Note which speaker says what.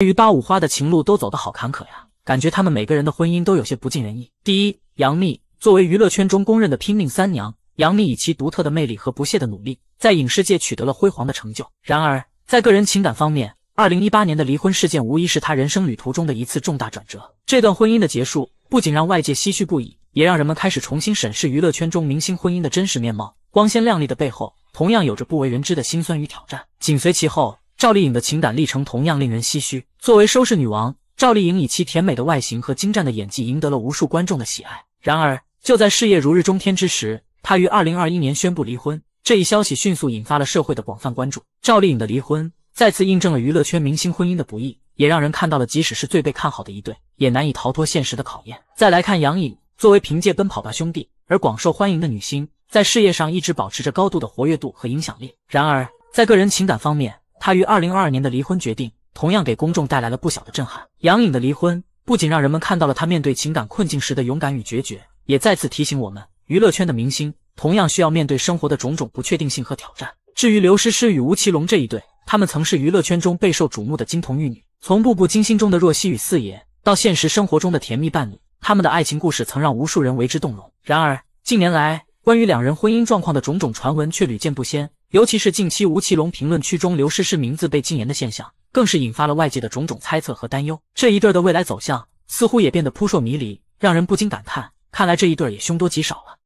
Speaker 1: 对于八五花的情路都走得好坎坷呀，感觉他们每个人的婚姻都有些不尽人意。第一，杨幂作为娱乐圈中公认的拼命三娘，杨幂以其独特的魅力和不懈的努力，在影视界取得了辉煌的成就。然而，在个人情感方面，二零一八年的离婚事件无疑是他人生旅途中的一次重大转折。这段婚姻的结束，不仅让外界唏嘘不已，也让人们开始重新审视娱乐圈中明星婚姻的真实面貌。光鲜亮丽的背后，同样有着不为人知的辛酸与挑战。紧随其后。赵丽颖的情感历程同样令人唏嘘。作为收视女王，赵丽颖以其甜美的外形和精湛的演技赢得了无数观众的喜爱。然而，就在事业如日中天之时，她于二零二一年宣布离婚，这一消息迅速引发了社会的广泛关注。赵丽颖的离婚再次印证了娱乐圈明星婚姻的不易，也让人看到了即使是最被看好的一对，也难以逃脱现实的考验。再来看杨颖，作为凭借《奔跑吧兄弟》而广受欢迎的女星，在事业上一直保持着高度的活跃度和影响力。然而，在个人情感方面，他于二零二二年的离婚决定，同样给公众带来了不小的震撼。杨颖的离婚不仅让人们看到了他面对情感困境时的勇敢与决绝，也再次提醒我们，娱乐圈的明星同样需要面对生活的种种不确定性和挑战。至于刘诗诗与吴奇隆这一对，他们曾是娱乐圈中备受瞩目的金童玉女，从《步步惊心》中的若曦与四爷，到现实生活中的甜蜜伴侣，他们的爱情故事曾让无数人为之动容。然而，近年来关于两人婚姻状况的种种传闻却屡见不鲜。尤其是近期吴奇隆评论区中刘诗诗名字被禁言的现象，更是引发了外界的种种猜测和担忧。这一对儿的未来走向似乎也变得扑朔迷离，让人不禁感叹：看来这一对儿也凶多吉少了。